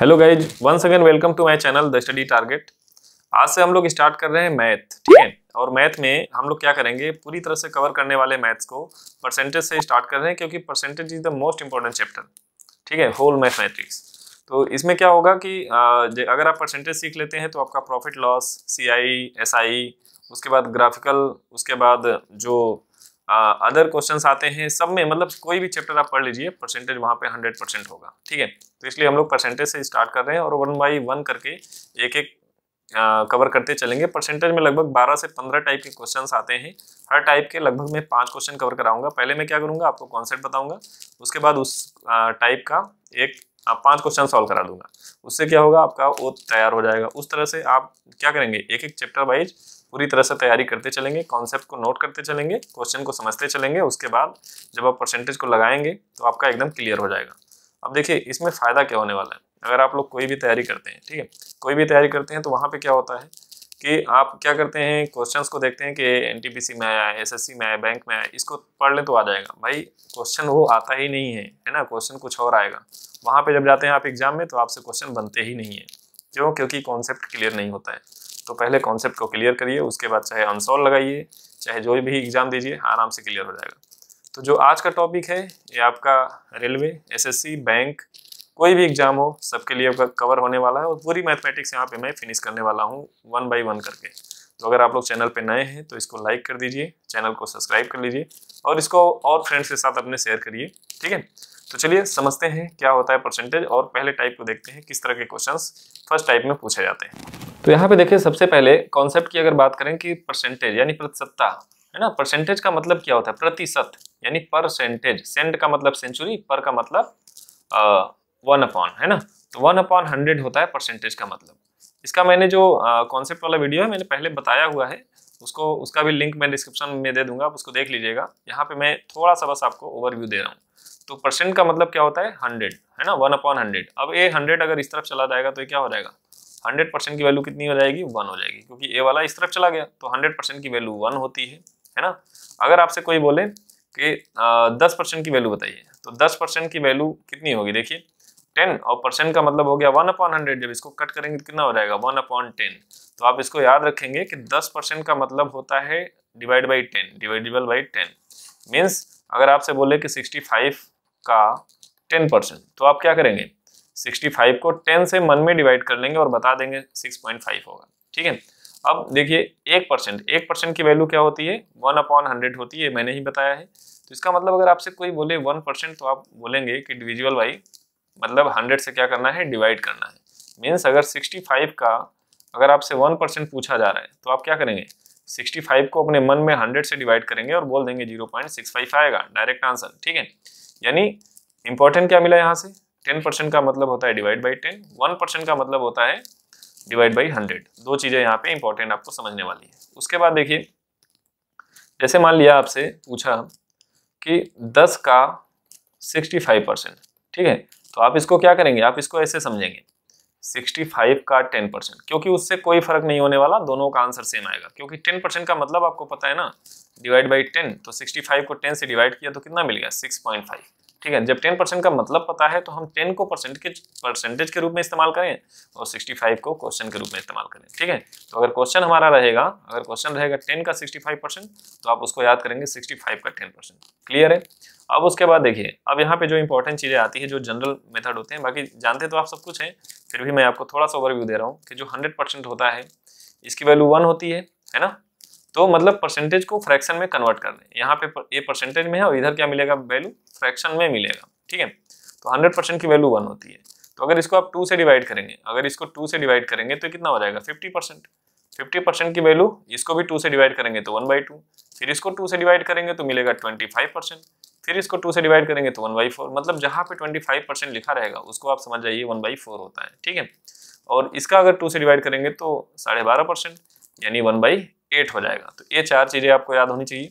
hello guys once again welcome to my channel the study target आज से हम लोग स्टार्ट कर रहे हैं मैथ ठीक है और मैथ में हम लोग क्या करेंगे पूरी तरह से कवर करने वाले मैथ्स को परसेंटेज से स्टार्ट कर रहे हैं क्योंकि percentage is the most important chapter ठीक है होल मैथमेटिक्स तो इसमें क्या होगा कि अगर आप परसेंटेज सीख लेते हैं तो आपका profit loss C I S I उसके बाद ग्राफिकल उसके बाद जो अदर क्वेश्चंस आते हैं सब में मतलब कोई भी चैप्टर आप पढ़ लीजिए परसेंटेज वहाँ पे हंड्रेड परसेंट होगा ठीक है तो इसलिए हम लोग परसेंटेज से स्टार्ट कर रहे हैं और वन बाई वन करके एक एक कवर करते चलेंगे परसेंटेज में लगभग 12 से 15 टाइप के क्वेश्चन आते हैं हर टाइप के लगभग मैं पाँच क्वेश्चन कवर कराऊंगा पहले मैं क्या करूँगा आपको कॉन्सेप्ट बताऊंगा उसके बाद उस टाइप का एक पांच क्वेश्चन सॉल्व करा दूंगा उससे क्या होगा आपका वो तैयार हो जाएगा उस तरह से आप क्या करेंगे एक एक चैप्टर वाइज पूरी तरह से तैयारी करते चलेंगे कॉन्सेप्ट को नोट करते चलेंगे क्वेश्चन को समझते चलेंगे उसके बाद जब आप परसेंटेज को लगाएंगे तो आपका एकदम क्लियर हो जाएगा अब देखिए इसमें फ़ायदा क्या होने वाला है अगर आप लोग कोई भी तैयारी करते हैं ठीक है कोई भी तैयारी करते हैं तो वहाँ पर क्या होता है कि आप क्या करते हैं क्वेश्चंस को देखते हैं कि एन में आया है एसएससी में आया बैंक में आया इसको पढ़ ले तो आ जाएगा भाई क्वेश्चन वो आता ही नहीं है है ना क्वेश्चन कुछ और आएगा वहाँ पे जब जाते हैं आप एग्जाम में तो आपसे क्वेश्चन बनते ही नहीं है क्यों क्योंकि कॉन्सेप्ट क्लियर नहीं होता है तो पहले कॉन्सेप्ट को क्लियर करिए उसके बाद चाहे अनसॉल्व लगाइए चाहे जो भी एग्ज़ाम दीजिए आराम से क्लियर हो जाएगा तो जो आज का टॉपिक है ये आपका रेलवे एसएससी बैंक कोई भी एग्ज़ाम हो सबके लिए आपका कवर होने वाला है और पूरी मैथमेटिक्स यहाँ पे मैं फिनिश करने वाला हूँ वन बाई वन करके तो अगर आप लोग चैनल पे नए हैं तो इसको लाइक कर दीजिए चैनल को सब्सक्राइब कर लीजिए और इसको और फ्रेंड्स के साथ अपने शेयर करिए ठीक है तो चलिए समझते हैं क्या होता है परसेंटेज और पहले टाइप को देखते हैं किस तरह के क्वेश्चन फर्स्ट टाइप में पूछे जाते हैं तो यहाँ पे देखिए सबसे पहले कॉन्सेप्ट की अगर बात करें कि परसेंटेज यानी प्रतिशतता है ना परसेंटेज का मतलब क्या होता है प्रतिशत यानी परसेंटेज सेंट का मतलब सेंचुरी पर का मतलब वन अपॉन है ना तो वन अपॉन हंड्रेड होता है परसेंटेज का मतलब इसका मैंने जो कॉन्सेप्ट वाला वीडियो है मैंने पहले बताया हुआ है उसको उसका भी लिंक मैं डिस्क्रिप्शन में दे दूंगा आप उसको देख लीजिएगा यहाँ पे मैं थोड़ा सा बस आपको ओवरव्यू दे रहा हूँ तो परसेंट का मतलब क्या होता है हंड्रेड है ना वन अपॉन हंड्रेड अब ये हंड्रेड अगर इस तरफ चला जाएगा तो ये क्या हो जाएगा हंड्रेड परसेंट की वैल्यू कितनी हो जाएगी वन हो जाएगी क्योंकि ए वाला इस तरफ चला गया तो हंड्रेड परसेंट की वैल्यू वन होती है है ना अगर आपसे कोई बोले कि दस परसेंट की वैल्यू बताइए तो दस परसेंट की वैल्यू कितनी होगी देखिए टेन और परसेंट का मतलब हो गया वन अपॉन हंड्रेड जब इसको कट करेंगे तो कितना हो जाएगा वन अपॉन टेन तो आप इसको याद रखेंगे कि दस परसेंट का मतलब होता है divide by ten divisible by ten means अगर आपसे बोले कि सिक्सटी फाइव का टेन परसेंट तो आप क्या करेंगे 65 को 10 से मन में डिवाइड कर लेंगे और बता देंगे 6.5 होगा ठीक है अब देखिए एक परसेंट एक परसेंट की वैल्यू क्या होती है वन अपॉन हंड्रेड होती है मैंने ही बताया है तो इसका मतलब अगर आपसे कोई बोले वन परसेंट तो आप बोलेंगे कि डिविजुअल वाई मतलब हंड्रेड से क्या करना है डिवाइड करना है मीन्स अगर सिक्सटी फाइव का अगर आपसे वन परसेंट पूछा जा रहा है तो आप क्या करेंगे सिक्सटी फाइव को अपने मन में हंड्रेड से डिवाइड करेंगे और बोल देंगे जीरो पॉइंट सिक्स फाइव आएगा डायरेक्ट आंसर ठीक है यानी इंपॉर्टेंट क्या मिला यहाँ से टेन परसेंट का मतलब होता है divide by ten one percent का मतलब होता है डिवाइड बाई हंड्रेड दो चीज़ें यहाँ पे इंपॉर्टेंट आपको समझने वाली है उसके बाद देखिए जैसे मान लिया आपसे पूछा कि दस का सिक्सटी फाइव परसेंट ठीक है तो आप इसको क्या करेंगे आप इसको ऐसे समझेंगे सिक्सटी फाइव का टेन परसेंट क्योंकि उससे कोई फर्क नहीं होने वाला दोनों का आंसर सेम आएगा क्योंकि टेन परसेंट का मतलब आपको पता है ना डिवाइड बाई टेन तो सिक्सटी फाइव को टेन से डिवाइड किया तो कितना मिल गया सिक्स पॉइंट फाइव ठीक है जब टेन परसेंट का मतलब पता है तो हम टेन को परसेंट के परसेंटेज के रूप में इस्तेमाल करें और सिक्सटी फाइव को क्वेश्चन के रूप में इस्तेमाल करें ठीक है तो अगर क्वेश्चन हमारा रहेगा अगर क्वेश्चन रहेगा टेन का सिक्सटी फाइव परसेंट तो आप उसको याद करेंगे सिक्सटी फाइव का टेन परसेंट क्लियर है अब उसके बाद देखिए अब यहाँ पे जो इंपॉर्टेंट चीज़ें आती है जो जनरल मेथड होते हैं बाकी जानते तो आप सब कुछ हैं फिर भी मैं आपको थोड़ा सा ओवरव्यू दे रहा हूँ कि जो हंड्रेड परसेंट होता है इसकी वैल्यू वन होती है है ना तो मतलब परसेंटेज को फ्रैक्शन में कन्वर्ट कर दें यहाँ पे ये परसेंटेज में है और इधर क्या मिलेगा वैल्यू फ्रैक्शन में मिलेगा ठीक है तो हंड्रेड परसेंट की वैल्यू वन होती है तो अगर इसको आप टू से डिवाइड करेंगे अगर इसको टू से डिवाइड करेंगे तो कितना हो जाएगा फिफ्टी परसेंट फिफ्टी परसेंट की वैल्यू इसको भी टू से डिवाइड करेंगे तो वन बाई टू फिर इसको टू से डिवाइड करेंगे तो मिलेगा ट्वेंटी फाइव परसेंट फिर इसको टू से डिवाइड करेंगे तो वन बाई फोर मतलब जहाँ पे ट्वेंटी फाइव परसेंट लिखा रहेगा उसको आप समझ जाइए वन बाई फोर होता है ठीक है और इसका अगर टू से डिवाइड करेंगे तो साढ़े बारह परसेंट यानी वन बाई एट हो जाएगा तो ये चार चीज़ें आपको याद होनी चाहिए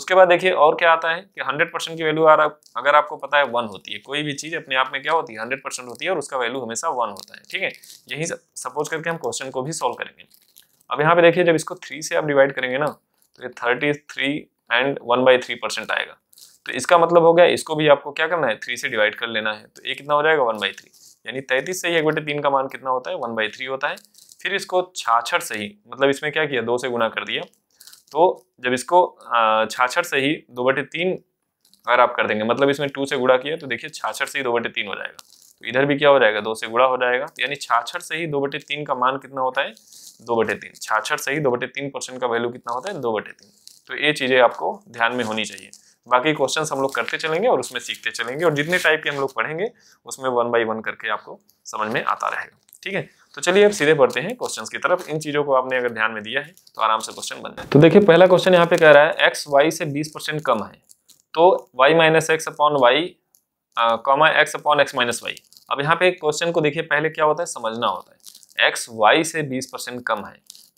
उसके बाद देखिए और क्या आता है कि हंड्रेड परसेंट की वैल्यू अगर आपको पता है वन होती है कोई भी चीज़ अपने आप में क्या होती है हंड्रेड परसेंट होती है और उसका वैल्यू हमेशा वन होता है ठीक है यही सपोज करके हम क्वेश्चन को भी सॉल्व करेंगे अब यहाँ पे देखिए जब इसको थ्री से आप डिवाइड करेंगे ना तो ये thirty three and one by three percent आएगा तो इसका मतलब हो गया इसको भी आपको क्या करना है थ्री से डिवाइड कर लेना है तो ये कितना हो जाएगा वन बाई थ्री यानी तैतीस से ही एक बटे तीन का मान कितना होता है वन बाई थ्री होता है फिर इसको छाछड़ से ही मतलब इसमें क्या किया दो से गुना कर दिया तो जब इसको छाछड़ से ही दो बटे तीन अगर आप कर देंगे मतलब इसमें टू से गुड़ा किया तो देखिए छाछड़ से ही दो बटे तीन हो जाएगा तो इधर भी क्या हो जाएगा दो से गुड़ा हो जाएगा तो यानी छाछड़ से ही दो बटे तीन का मान कितना होता है दो बटे तीन छाछड़ से ही दो बटे तीन परसेंट का वैल्यू कितना होता है दो बटे तीन तो ये चीज़ें आपको ध्यान में होनी चाहिए बाकी क्वेश्चन हम लोग करते चलेंगे और उसमें सीखते चलेंगे और जितने टाइप के हम लोग पढ़ेंगे उसमें वन बाई वन करके आपको समझ में आता रहेगा ठीक है तो चलिए अब सीधे पढ़ते हैं क्वेश्चन की तरफ इन चीजों को आपने अगर ध्यान में दिया है तो आराम से क्वेश्चन बन जाए तो देखिए पहला क्वेश्चन यहाँ पे कह रहा है एक्स वाई से बीस परसेंट कम है तो Y minus X upon Y comma X upon X minus Y अब यहाँ पे क्वेश्चन को देखिए पहले क्या होता है समझना होता है एक्स वाई से बीस परसेंट कम है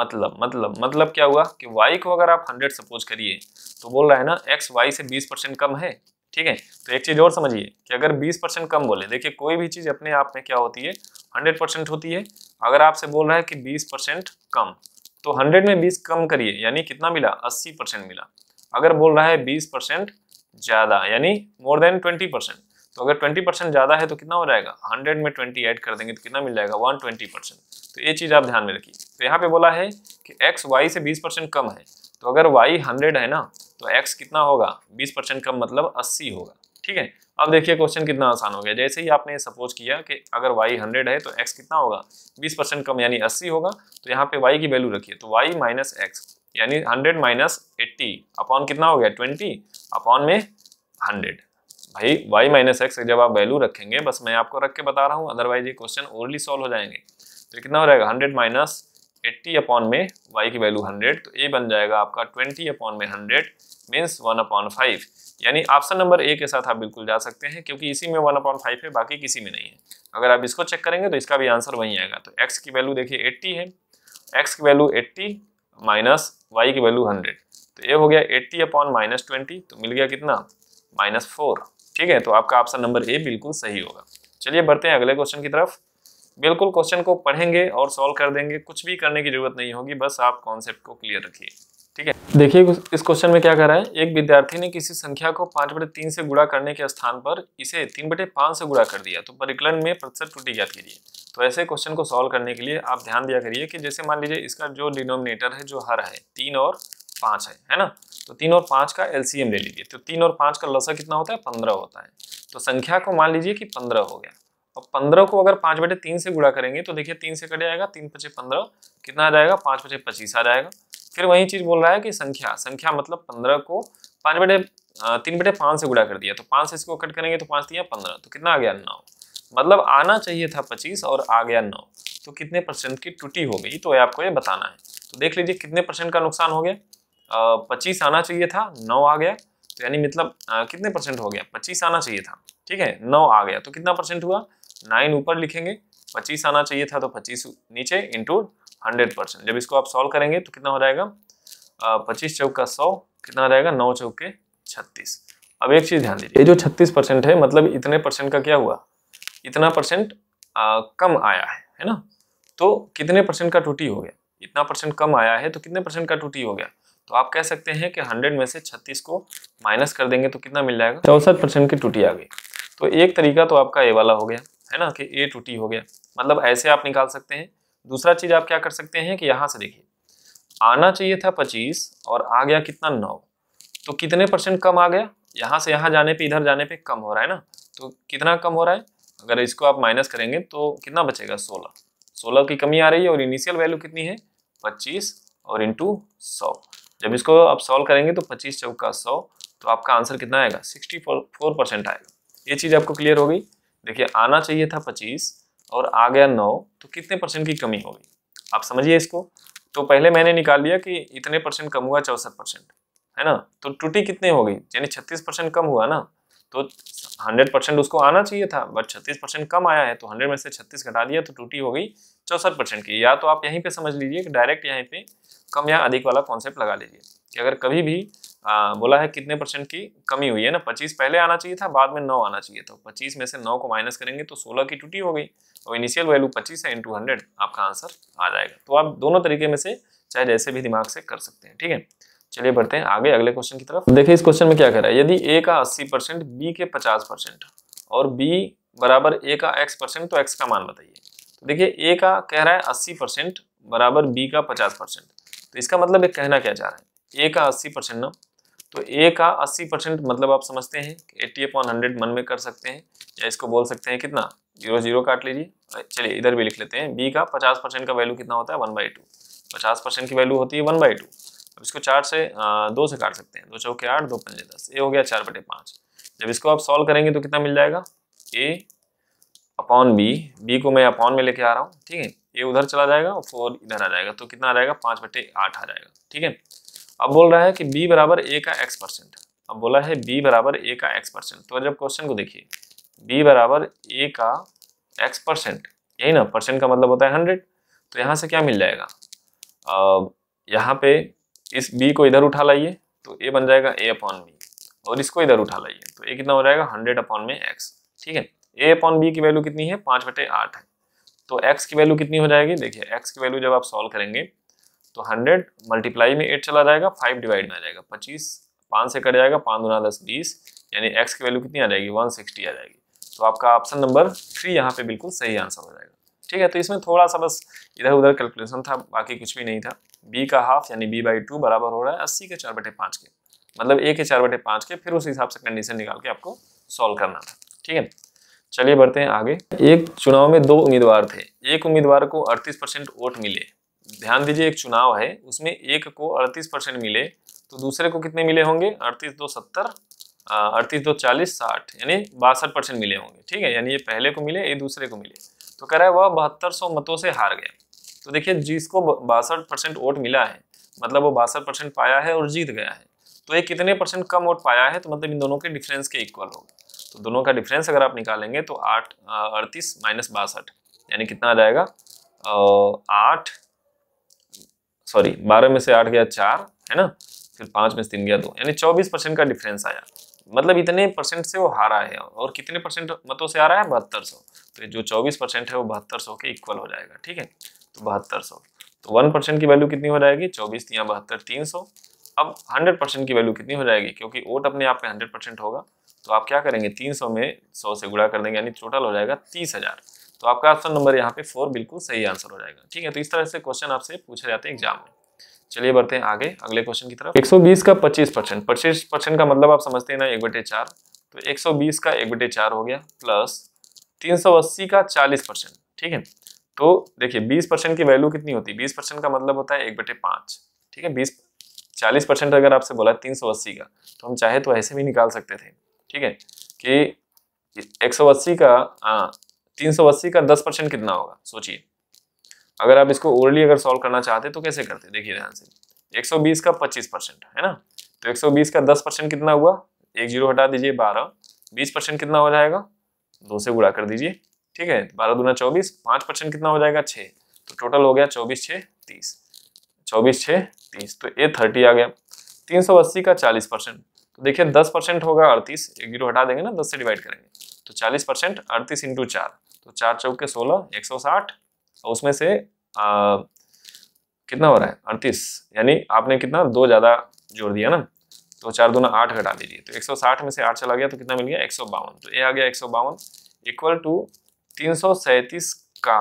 मतलब मतलब मतलब क्या हुआ कि वाई को अगर आप हंड्रेड सपोज करिए तो बोल रहा है ना एक्स वाई से बीस परसेंट कम है ठीक है तो एक चीज़ और समझिए कि अगर 20 परसेंट कम बोले देखिए कोई भी चीज़ अपने आप में क्या होती है 100 परसेंट होती है अगर आपसे बोल रहा है कि 20 परसेंट कम तो 100 में 20 कम करिए यानी कितना मिला 80 परसेंट मिला अगर बोल रहा है 20 परसेंट ज़्यादा यानी मोर देन 20 परसेंट तो अगर 20 परसेंट ज़्यादा है तो कितना हो जाएगा हंड्रेड में ट्वेंटी एड कर देंगे तो कितना मिल जाएगा वन परसेंट तो ये चीज़ आप ध्यान में रखिए तो यहाँ पे बोला है कि एक्स वाई से बीस परसेंट कम है तो अगर वाई हंड्रेड है ना तो एक्स कितना होगा बीस परसेंट कम मतलब अस्सी होगा ठीक है अब देखिए क्वेश्चन कितना आसान हो गया जैसे ही आपने सपोज किया कि अगर वाई हंड्रेड है तो एक्स कितना होगा बीस परसेंट कम यानी अस्सी होगा तो यहाँ पे वाई की वैल्यू रखिए तो वाई माइनस एक्स यानी हंड्रेड माइनस एट्टी अपॉन कितना हो गया ट्वेंटी अपॉन में हंड्रेड भाई वाई माइनस एक्स जब आप वैल्यू रखेंगे बस मैं आपको रख के बता रहा हूँ अदरवाइज ये क्वेश्चन ओरली सॉल्व हो जाएंगे तो कितना हो जाएगा हंड्रेड माइनस एट्टी अपॉन में वाई की वैल्यू हंड्रेड तो ए बन जाएगा आपका ट्वेंटी अपॉन में hundred means one upon five यानी ऑप्शन नंबर ए के साथ आप बिल्कुल जा सकते हैं क्योंकि इसी में वन अपॉन फाइव है बाकी किसी में नहीं है अगर आप इसको चेक करेंगे तो इसका भी आंसर वहीं आएगा तो एक्स की वैल्यू देखिए एट्टी है एक्स की वैल्यू एट्टी माइनस वाई की वैल्यू हंड्रेड तो ए हो गया एट्टी अपॉन माइनस ट्वेंटी तो मिल गया कितना माइनस फोर ठीक है तो आपका ऑप्शन नंबर ए बिल्कुल सही होगा चलिए बढ़ते हैं अगले क्वेश्चन की तरफ बिल्कुल क्वेश्चन को पढ़ेंगे और सॉल्व कर देंगे कुछ भी करने की जरूरत नहीं होगी बस आप कॉन्सेप्ट को क्लियर रखिए ठीक है देखिए इस क्वेश्चन में क्या कर रहा है एक विद्यार्थी ने किसी संख्या को पाँच बटे तीन से गुणा करने के स्थान पर इसे तीन बटे पाँच से गुणा कर दिया तो परिकलन में प्रतिशत त्रुटि ज्ञात कीजिए तो ऐसे क्वेश्चन को सॉल्व करने के लिए आप ध्यान दिया करिए कि जैसे मान लीजिए इसका जो डिनोमिनेटर है जो हर है तीन और पाँच है है ना तो तीन और पाँच का एलसीएम ले लीजिए तो तीन और पाँच का लसा कितना होता है पंद्रह होता है तो संख्या को मान लीजिए कि पंद्रह हो गया और तो पंद्रह को अगर पांच बटे तीन से गुड़ा करेंगे तो देखिए तीन से कट जाएगा तीन पचे पंद्रह कितना आ जाएगा पांच पचे पच्चीस आ जाएगा फिर वही चीज बोल रहा है कि संख्या संख्या मतलब पंद्रह को पांच बटे तीन बटे पांच से गुड़ा कर दिया तो पांच से इसको कट करेंगे तो पांच दिया पंद्रह तो कितना आ गया नौ मतलब आना चाहिए था पच्चीस और आ गया नौ तो कितने परसेंट की टूटी हो गई तो आपको ये बताना है तो देख लीजिए कितने परसेंट का नुकसान हो गया पच्चीस आना चाहिए था नौ आ गया तो यानी मतलब कितने परसेंट हो गया पच्चीस आना चाहिए था ठीक है नौ आ गया तो कितना परसेंट हुआ नाइन ऊपर लिखेंगे पच्चीस आना चाहिए था तो पच्चीस नीचे इंटू हंड्रेड परसेंट जब इसको आप सॉल्व करेंगे तो कितना हो जाएगा पच्चीस चौक का सौ कितना रहेगा जाएगा नौ चौक के छत्तीस अब एक चीज ध्यान दीजिए ये जो छत्तीस परसेंट है मतलब इतने परसेंट का क्या हुआ इतना परसेंट कम आया है है ना तो कितने परसेंट का टूटी हो गया इतना परसेंट कम आया है तो कितने परसेंट का टूटी हो गया तो आप कह सकते हैं कि 100 में से 36 को माइनस कर देंगे तो कितना मिल जाएगा चौसठ परसेंट की टूटी आ गई तो एक तरीका तो आपका ए वाला हो गया है ना कि ए टू टी हो गया मतलब ऐसे आप निकाल सकते हैं दूसरा चीज़ आप क्या कर सकते हैं कि यहाँ से देखिए आना चाहिए था पच्चीस और आ गया कितना नौ तो कितने परसेंट कम आ गया यहाँ से यहाँ जाने पे इधर जाने पे कम हो रहा है ना तो कितना कम हो रहा है अगर इसको आप माइनस करेंगे तो कितना बचेगा सोलह सोलह की कमी आ रही है और इनिशियल वैल्यू कितनी है पच्चीस और इंटू सौ जब इसको आप सॉल्व करेंगे तो पच्चीस चौका सौ तो आपका आंसर कितना आएगा सिक्सटी फोर परसेंट आएगा ये चीज़ आपको क्लियर हो गई देखिए आना चाहिए था पच्चीस और आ गया नौ तो कितने परसेंट की कमी हो गई आप समझिए इसको तो पहले मैंने निकाल लिया कि इतने परसेंट कम हुआ चौसठ परसेंट है ना तो टूटी कितने हो गई यानी छत्तीस परसेंट कम हुआ ना तो हंड्रेड परसेंट उसको आना चाहिए था बट छत्तीस परसेंट कम आया है तो हंड्रेड में से छत्तीस घटा दिया तो टूटी हो गई चौसठ परसेंट की या तो आप यहीं पर समझ लीजिए कि डायरेक्ट यहीं पर कम या अधिक वाला कॉन्सेप्ट लगा लीजिए कि अगर कभी भी आ, हाँ, बोला है कितने परसेंट की कमी हुई है ना पच्चीस पहले आना चाहिए था बाद में नौ आना चाहिए था पच्चीस में से नौ को माइनस करेंगे तो सोलह की टूटी हो गई और इनिशियल वैल्यू पच्चीस है इंटू हंड्रेड आपका आंसर आ जाएगा तो आप दोनों तरीके में से चाहे जैसे भी दिमाग से कर सकते हैं ठीक है चलिए बढ़ते हैं आगे अगले क्वेश्चन की तरफ देखिए इस क्वेश्चन में क्या कह रहा है यदि ए का अस्सी परसेंट बी के पचास परसेंट और बी बराबर ए का एक्स परसेंट तो एक्स का मान बताइए तो देखिए ए का कह रहा है अस्सी परसेंट बराबर बी का पचास परसेंट तो इसका मतलब एक कहना क्या चाह रहा है ए का अस्सी परसेंट ना तो ए का 80 परसेंट मतलब आप समझते हैं एट्टी अपॉन हंड्रेड मन में कर सकते हैं या इसको बोल सकते हैं कितना जीरो जीरो काट लीजिए चलिए इधर भी लिख लेते हैं बी का 50 परसेंट का वैल्यू कितना होता है वन बाई टू पचास परसेंट की वैल्यू होती है वन बाई टू अब इसको चार से आ, दो से काट सकते हैं दो चौके आठ दो पंजे दस ए हो गया चार बटे पाँच जब इसको आप सॉल्व करेंगे तो कितना मिल जाएगा ए अपॉन बी बी को मैं अपॉन में लेके आ रहा हूँ ठीक है ए उधर चला जाएगा और फोर इधर आ जाएगा तो कितना आ जाएगा पाँच बटे आठ आ जाएगा ठीक है अब बोल रहा है कि बी बराबर ए का एक्स परसेंट अब बोला है बी बराबर ए का एक्स परसेंट तो जब क्वेश्चन को देखिए बी बराबर ए का एक्स परसेंट यही ना परसेंट का मतलब होता है हंड्रेड तो यहाँ से क्या मिल जाएगा यहाँ पे इस बी को इधर उठा लाइए तो ए बन जाएगा ए अपॉन बी और इसको इधर उठा लाइए तो ए कितना हो जाएगा हंड्रेड अपॉन में एक्स ठीक है ए अपॉन बी की वैल्यू कितनी है पाँच बटे आठ है तो एक्स की वैल्यू कितनी हो जाएगी देखिए एक्स की वैल्यू जब आप सॉल्व करेंगे तो हंड्रेड मल्टीप्लाई में एट चला जाएगा फाइव डिवाइड में आ जाएगा पच्चीस पाँच से कट जाएगा पाँच दुना दस बीस यानी एक्स की वैल्यू कितनी आ जाएगी वन सिक्सटी आ जाएगी तो आपका ऑप्शन नंबर थ्री यहाँ पे बिल्कुल सही आंसर हो जाएगा ठीक है तो इसमें थोड़ा सा बस इधर उधर कैलकुलेशन था बाकी कुछ भी नहीं था बी का हाफ यानी बी बाई टू बराबर हो रहा है अस्सी के चार बटे पाँच के मतलब ए के चार बटे पाँच के फिर उस हिसाब से कंडीशन निकाल के आपको सॉल्व करना था ठीक है चलिए बढ़ते हैं आगे एक चुनाव में दो उम्मीदवार थे एक उम्मीदवार को अड़तीस परसेंट वोट मिले ध्यान दीजिए एक चुनाव है उसमें एक को अड़तीस परसेंट मिले तो दूसरे को कितने मिले होंगे अड़तीस दो सत्तर अड़तीस दो चालीस साठ यानी बासठ परसेंट मिले होंगे ठीक है यानी ये पहले को मिले ये दूसरे को मिले तो कह रहा है वह बहत्तर सौ मतों से हार गया तो देखिए जिसको बासठ परसेंट वोट मिला है मतलब वो बासठ परसेंट पाया है और जीत गया है तो ये कितने परसेंट कम वोट पाया है तो मतलब इन दोनों के डिफरेंस के इक्वल होगा तो दोनों का डिफरेंस अगर आप निकालेंगे तो आठ अड़तीस माइनस बासठ यानी कितना आ जाएगा आठ सॉरी बारह में से आठ गया चार है ना फिर पाँच में से तीन गया दो यानी चौबीस परसेंट का डिफरेंस आया मतलब इतने परसेंट से वो हारा है और कितने परसेंट मतों से आ रहा है बहत्तर सौ तो जो चौबीस परसेंट है वो बहत्तर सौ के इक्वल हो जाएगा ठीक है तो बहत्तर सौ तो वन परसेंट की वैल्यू कितनी हो जाएगी चौबीस या बहत्तर तीन सौ अब हंड्रेड परसेंट की वैल्यू कितनी हो जाएगी क्योंकि वोट अपने आप में हंड्रेड परसेंट होगा तो आप क्या करेंगे तीन सौ में सौ से गुणा कर देंगे यानी टोटल हो जाएगा तीस हज़ार तो आपका ऑप्शन नंबर यहाँ पे फोर बिल्कुल सही आंसर हो जाएगा ठीक है तो इस तरह से क्वेश्चन आपसे पूछे जाते हैं एग्जाम में चलिए बढ़ते हैं आगे अगले क्वेश्चन की तरफ 120 का 25 परसेंट पच्चीस परसेंट का मतलब आप समझते हैं ना एक बटे चार तो 120 का एक बटे चार हो गया प्लस 380 का 40 परसेंट ठीक है तो देखिए 20 परसेंट की वैल्यू कितनी होती है 20 परसेंट का मतलब होता है एक बटे पाँच ठीक है 20 चालीस परसेंट अगर आपसे बोला तीन सौ अस्सी का तो हम चाहे तो ऐसे भी निकाल सकते थे ठीक है कि एक सौ अस्सी का हाँ, तीन सौ अस्सी का दस परसेंट कितना होगा सोचिए अगर आप इसको ओरली अगर सॉल्व करना चाहते तो कैसे करते देखिए ध्यान से एक सौ बीस का पच्चीस परसेंट है ना तो एक सौ बीस का दस परसेंट कितना हुआ एक जीरो हटा दीजिए बारह बीस परसेंट कितना हो जाएगा दो से गुड़ा कर दीजिए ठीक है बारह दूना चौबीस पाँच परसेंट कितना हो जाएगा छः तो टोटल हो गया चौबीस छः तीस चौबीस छः तीस तो ए थर्टी आ गया तीन सौ अस्सी का चालीस परसेंट तो देखिए दस परसेंट होगा अड़तीस एक जीरो हटा देंगे ना दस से डिवाइड करेंगे तो चालीस परसेंट अड़तीस इंटू चार तो चार चौके सोलह एक सौ साठ और तो उसमें से आ, कितना हो रहा है अड़तीस यानी आपने कितना दो ज़्यादा जोड़ दिया ना तो चार दोनों आठ घटा दीजिए तो 160 में से आठ चला गया तो कितना मिल गया एक तो ये आ गया एक इक्वल टू तीन का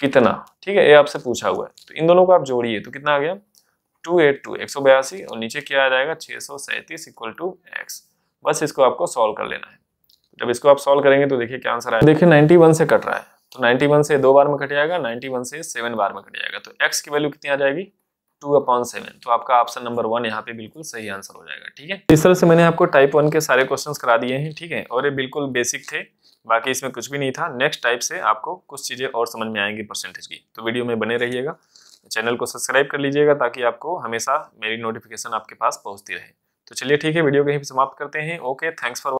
कितना ठीक है ये आपसे पूछा हुआ है तो इन दोनों को आप जोड़िए तो कितना आ गया टू एट टू एक सौ बयासी और नीचे क्या आ जाएगा छः सौ सैंतीस इक्वल टू एक्स बस इसको आपको सॉल्व कर लेना है जब इसको आप सॉल्व करेंगे तो देखिए क्या आंसर आया देखिए 91 से कट रहा है तो 91 से दो बार में कट जाएगा 91 से सेवन बार में कट जाएगा तो एक्स की वैल्यू कितनी आ जाएगी टू अपॉन सेवन तो आपका ऑप्शन नंबर वन यहाँ पे बिल्कुल सही आंसर हो जाएगा ठीक है इस तरह से मैंने आपको टाइप वन के सारे क्वेश्चंस करा दिए हैं ठीक है और ये बिल्कुल बेसिक थे बाकी इसमें कुछ भी नहीं था नेक्स्ट टाइप से आपको कुछ चीज़ें और समझ में आएंगी परसेंटेज की तो वीडियो में बने रहिएगा चैनल को सब्सक्राइब कर लीजिएगा ताकि आपको हमेशा मेरी नोटिफिकेशन आपके पास पहुँचती रहे तो चलिए ठीक है वीडियो कहीं समाप्त करते हैं ओके थैंक्स फॉर